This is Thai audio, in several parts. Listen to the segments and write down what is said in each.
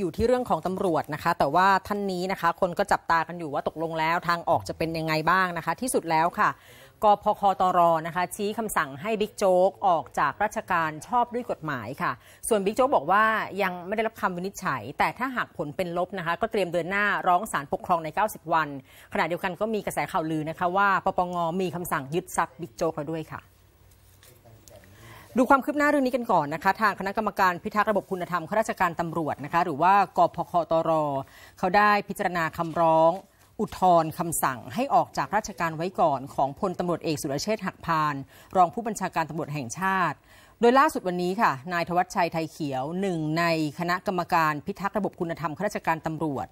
อยู่ที่เรื่องของตำรวจนะคะ แต่ว่าท่านนี้นะคะ คนก็จับตากันอยู่ว่าตกลงแล้วทางออกจะเป็นยังไงบ้างนะคะ ที่สุดแล้วค่ะกพคตรนะคะ ชี้คำสั่งให้บิ๊กโจ๊กออกจากราชการชอบด้วยกฎหมายค่ะ ส่วนบิ๊กโจ๊กบอกว่ายังไม่ได้รับคำวินิจฉัย แต่ถ้าหากผลเป็นลบนะคะ ก็เตรียมเดินหน้าร้องศาลปกครองใน 90 วัน ขณะเดียวกันก็มีกระแสข่าวลือนะคะ ว่าปปงมีคำสั่งยึดทรัพย์บิ๊กโจ๊กแล้วด้วยค่ะดูความคืบหน้าเรื่องนี้กันก่อนนะคะทางคณะกรรมการพิทักษ์ระบบคุณธรรมข้าราชการตำรวจนะคะหรือว่ากพคตรเขาได้พิจารณาคำร้องอุทธรณ์คำสั่งให้ออกจากราชการไว้ก่อน ของพลตำรวจเอกสุรเชษฐ์หักพาน รองผู้บัญชาการตำรวจแห่งชาติ โดยล่าสุดวันนี้ค่ะนายทวัชชัยไทยเขียวหนึ่ง ในคณะกรรมการพิทักษ์ระบบคุณธรรมข้าราชการตำรวจ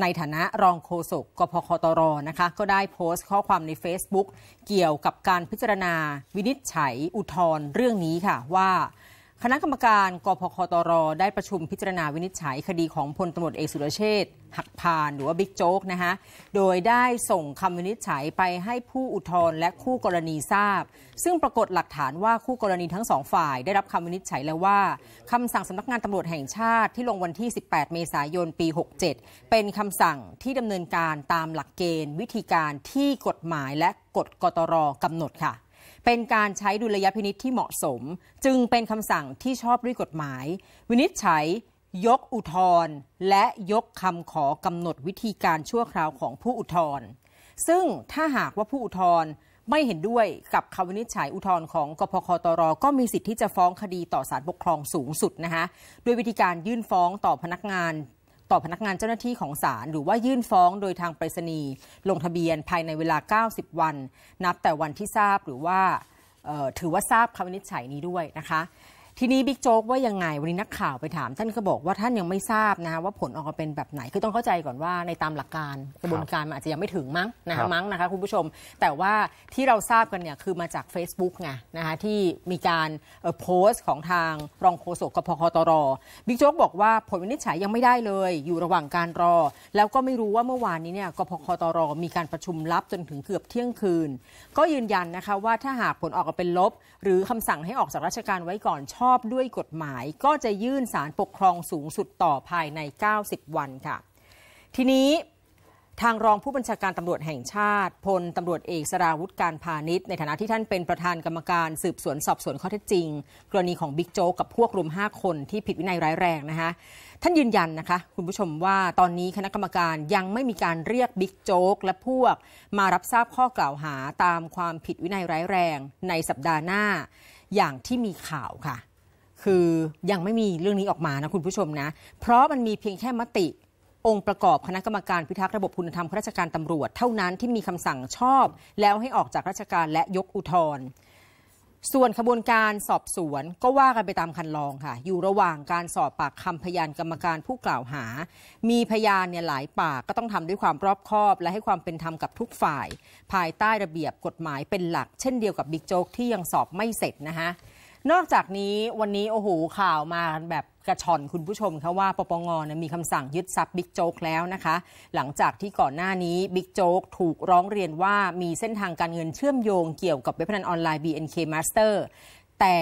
ในฐานะรองโฆษกกพคตรนะคะ ก็ได้โพสต์ข้อความใน Facebook เกี่ยวกับการพิจารณาวินิจฉัยอุทธรณ์เรื่องนี้ค่ะว่าคณะกรรมการ กพคตร ได้ประชุมพิจารณาวินิจฉัยคดีของพลตำรวจเอกสุรเชษฐ์หักพานหรือว่าบิ๊กโจ๊กนะคะ โดยได้ส่งคำวินิจฉัยไปให้ผู้อุทธรณ์และคู่กรณีทราบ ซึ่งปรากฏหลักฐานว่าคู่กรณีทั้งสองฝ่ายได้รับคำวินิจฉัยแล้วว่าคำสั่งสำนักงานตำรวจแห่งชาติที่ลงวันที่ 18 เมษายนปี 67 เป็นคำสั่งที่ดำเนินการตามหลักเกณฑ์ วิธีการที่กฎหมายและกฎกตรกำหนดค่ะเป็นการใช้ดุลยพินิษที่เหมาะสม จึงเป็นคำสั่งที่ชอบด้วยกฎหมาย วินิจฉัย ยกอุทธรณ์และยกคำขอกำหนดวิธีการชั่วคราวของผู้อุทธรณ์ซึ่งถ้าหากว่าผู้อุทธรณ์ไม่เห็นด้วยกับคำวินิจฉัยอุทธรณ์ของ กพคตรก็มีสิทธิ์ที่จะฟ้องคดีต่อศาลปกครองสูงสุดนะคะด้วยวิธีการยื่นฟ้องต่อพนักงานต่อพนักงานเจ้าหน้าที่ของศาล หรือว่ายื่นฟ้องโดยทางไปรษณีย์ลงทะเบียนภายในเวลา 90 วันนับแต่วันที่ทราบหรือว่าถือว่าทราบคำวินิจฉัยนี้ด้วยนะคะทีนี้บิ๊กโจ๊ก ว่ายังไง วันนี้นักข่าวไปถาม ท่านก็บอกว่าท่านยังไม่ทราบนะว่าผลออกมาเป็นแบบไหน คือต้องเข้าใจก่อนว่าในตามหลักการกระบวนการมันอาจจะยังไม่ถึงมั้งนะคะมั้งนะคะคุณผู้ชมแต่ว่าที่เราทราบกันเนี่ยคือมาจาก Facebook ไงนะคะที่มีการโพสต์ของทางรองโฆษกกพคตรบิ๊กโจ๊ก บอกว่าผลวินิจฉัยยังไม่ได้เลยอยู่ระหว่างการรอ แล้วก็ไม่รู้ว่าเมื่อวานนี้เนี่ยกพคตรมีการประชุมลับจนถึงเกือบเที่ยงคืนก็ยืนยันนะคะว่าถ้าหากผลออกมาเป็นลบ หรือคำสั่งให้ออกจากราชการไว้ก่อนช่ออบด้วยกฎหมายก็จะยื่นสารปกครองสูงสุดต่อภายใน 90 วันค่ะ ทีนี้ทางรองผู้บัญชาการตำรวจแห่งชาติ พลตำรวจเอกสราวุธการพาณิชย์ในฐานะที่ท่านเป็นประธานกรรมการสืบสวนสอบสวนข้อเท็จจริง กรณีของบิ๊กโจ๊กกับพวกรวม5 คนที่ผิดวินัยร้ายแรงนะคะ ท่านยืนยันนะคะ คุณผู้ชมว่าตอนนี้คณะกรรมการยังไม่มีการเรียกบิ๊กโจ๊กและพวกมารับทราบข้อกล่าวหาตามความผิดวินัยร้ายแรง ในสัปดาห์หน้า อย่างที่มีข่าวค่ะคือยังไม่มีเรื่องนี้ออกมานะคุณผู้ชมนะ เพราะมันมีเพียงแค่มติ องค์ประกอบคณะกรรมการพิทักษ์ระบบคุณธรรมข้าราชการตำรวจ เท่านั้นที่มีคำสั่งชอบแล้วให้ออกจากราชการและยกอุทธร์ส่วนขบวนการสอบสวนก็ว่ากันไปตามคันลองค่ะ อยู่ระหว่างการสอบปากคำพยานกรรมการผู้กล่าวหา มีพยานเนี่ยหลายปากก็ต้องทำด้วยความรอบคอบ และให้ความเป็นธรรมกับทุกฝ่าย ภายใต้ระเบียบกฎหมายเป็นหลัก เช่นเดียวกับบิ๊กโจ๊กที่ยังสอบไม่เสร็จนะคะนอกจากนี้วันนี้โอ้โหข่าวมาแบบกระชอนคุณผู้ชมคะว่าปปงนะมีคำสั่งยึดทรัพย์บิ๊กโจ๊กแล้วนะคะ หลังจากที่ก่อนหน้านี้บิ๊กโจ๊กถูกร้องเรียนว่ามีเส้นทางการเงินเชื่อมโยงเกี่ยวกับเว็บพนันออนไลน์ BNK Master แต่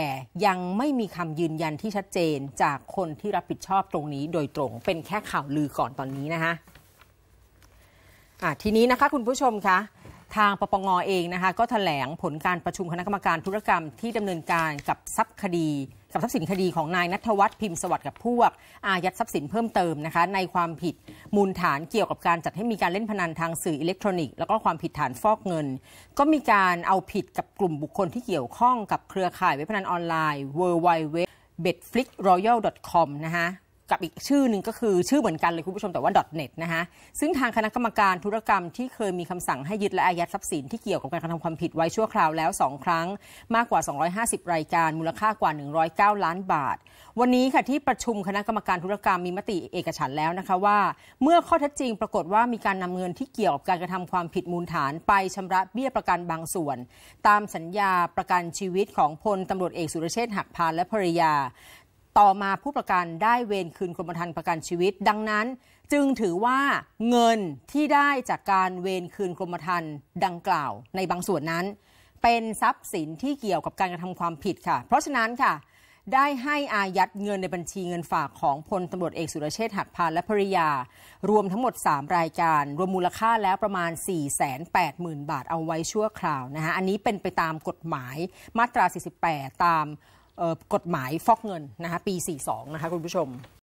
ยังไม่มีคำยืนยันที่ชัดเจนจากคนที่รับผิดชอบตรงนี้โดยตรงเป็นแค่ข่าวลือก่อนตอนนี้นะคะะทีนี้นะคะ คุณผู้ชมคะทางปปงเองนะคะ ก็ถแถลงผลการประชุมคณะกรรมการธุรกรรมที่ดำเนินการกับทรัพย์คดี กับทรัพย์สินคดีของนายนัทวัฒน์พิมพ์สวัสดิ์กับพวกอายัดทรัพย์สินเพิ่มเติมนะคะ ในความผิดมูลฐานเกี่ยวกับการจัดให้มีการเล่นพนันทางสื่ออิเล็กทรอนิกส์แล้วก็ความผิดฐานฟอกเงิน ก็มีการเอาผิดกับกลุ่มบุคคลที่เกี่ยวข้องกับเครือข่ายเว็บพนันออนไลน์ w w w b e t f l i x r o y a l c o m นะคะกับอีกชื่อหนึ่งก็คือชื่อเหมือนกันเลยคุณผู้ชมแต่ว่า .net นะคะซึ่งทางคณะกรรมการธุรกรรมที่เคยมีคำสั่งให้ยึด และอายัดทรัพย์สินที่เกี่ยวกับการกระทำความผิดไว้ชั่วคราวแล้ว 2 ครั้ง มากกว่า 250 รายการมูลค่ากว่า 109 ล้านบาท วันนี้ค่ะที่ประชุมคณะกรรมการธุรกรรมมีมติเอกฉันแล้วนะคะว่า เมื่อข้อเท็จจริงปรากฏว่ามีการนำเงินที่เกี่ยวกับการกระทำความผิดมูลฐานไปชำระเบี้ยประกันบางส่วน ตามสัญญาประกันชีวิตของพลตำรวจเอกสุรเชษฐ์หักพานและภรรยาต่อมาผู้ประกันได้เวรคืนกรมธรรม์ประกันชีวิต ดังนั้นจึงถือว่าเงินที่ได้จากการเวรคืนกรมธรรม์ดังกล่าวในบางส่วนนั้น เป็นทรัพย์สินที่เกี่ยวกับการกระทำความผิดค่ะ เพราะฉะนั้นค่ะ ได้ให้อายัดเงินในบัญชีเงินฝากของ พลตำรวจเอกสุรเชษฐ์หักพานและภริยา รวมทั้งหมด 3 รายการ รวมมูลค่าแล้วประมาณ 480,000 บาทเอาไว้ชั่วคราวนะคะอันนี้เป็นไปตามกฎหมายมาตรา 48 ตามกฎหมายฟอกเงินนะคะปี 42 นะคะ คุณผู้ชม